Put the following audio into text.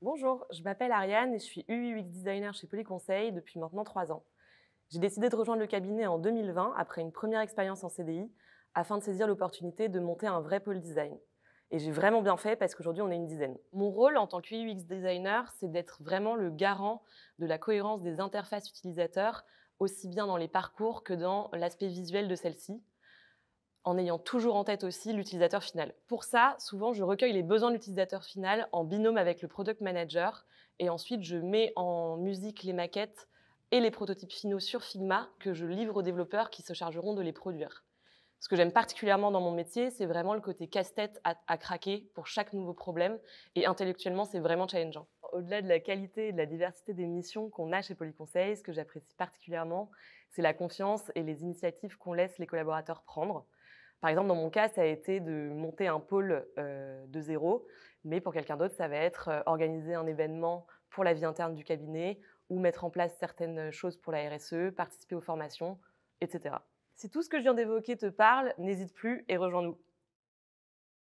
Bonjour, je m'appelle Ariane et je suis UX designer chez Polyconseil depuis maintenant trois ans. J'ai décidé de rejoindre le cabinet en 2020 après une première expérience en CDI afin de saisir l'opportunité de monter un vrai pôle design. Et j'ai vraiment bien fait parce qu'aujourd'hui on est une dizaine. Mon rôle en tant que designer, c'est d'être vraiment le garant de la cohérence des interfaces utilisateurs, aussi bien dans les parcours que dans l'aspect visuel de celles-ci, en ayant toujours en tête aussi l'utilisateur final. Pour ça, souvent, je recueille les besoins de l'utilisateur final en binôme avec le product manager et ensuite je mets en musique les maquettes et les prototypes finaux sur Figma que je livre aux développeurs qui se chargeront de les produire. Ce que j'aime particulièrement dans mon métier, c'est vraiment le côté casse-tête à, craquer pour chaque nouveau problème et intellectuellement, c'est vraiment challengeant. Au-delà de la qualité et de la diversité des missions qu'on a chez Polyconseil, ce que j'apprécie particulièrement, c'est la confiance et les initiatives qu'on laisse les collaborateurs prendre. Par exemple, dans mon cas, ça a été de monter un pôle euh, de zéro, mais pour quelqu'un d'autre, ça va être euh, organiser un événement pour la vie interne du cabinet ou mettre en place certaines choses pour la RSE, participer aux formations, etc. Si tout ce que je viens d'évoquer te parle, n'hésite plus et rejoins-nous.